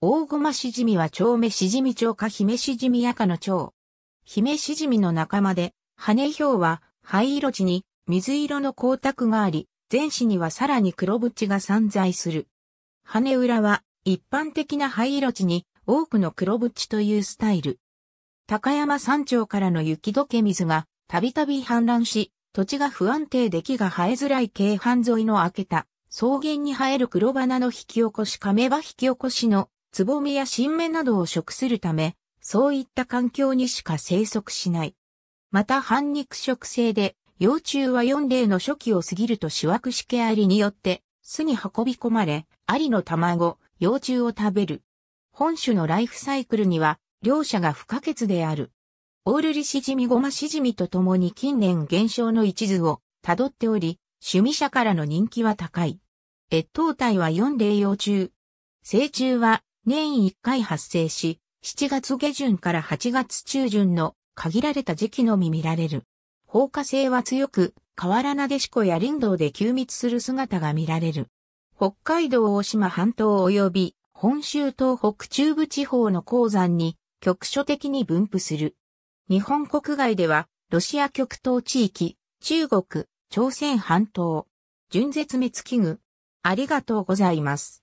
大駒しじみは蝶目しじみ蝶か姫しじみやかの蝶。姫しじみの仲間で、羽表は灰色地に水色の光沢があり、全肢にはさらに黒縁が散在する。羽裏は一般的な灰色地に多くの黒縁というスタイル。高山山頂からの雪解け水がたびたび氾濫し、土地が不安定で木が生えづらい京阪沿いの開けた草原に生える黒花の引き起こし亀場引き起こしのつぼみや新芽などを食するため、そういった環境にしか生息しない。また半肉食性で、幼虫は4例の初期を過ぎると主ワクシケアによって巣に運び込まれ、アリの卵、幼虫を食べる。本種のライフサイクルには、両者が不可欠である。オールリシジミゴマシジミとともに近年減少の一途を辿っており、趣味者からの人気は高い。越冬体は4例幼虫。成虫は年1回発生し、7月下旬から8月中旬の限られた時期のみ見られる。放火性は強く、河原投げ子や林道で休密する姿が見られる。北海道大島半島及び本州東北中部地方の鉱山に局所的に分布する。日本国外ではロシア極東地域、中国、朝鮮半島、純絶滅危惧。ありがとうございます。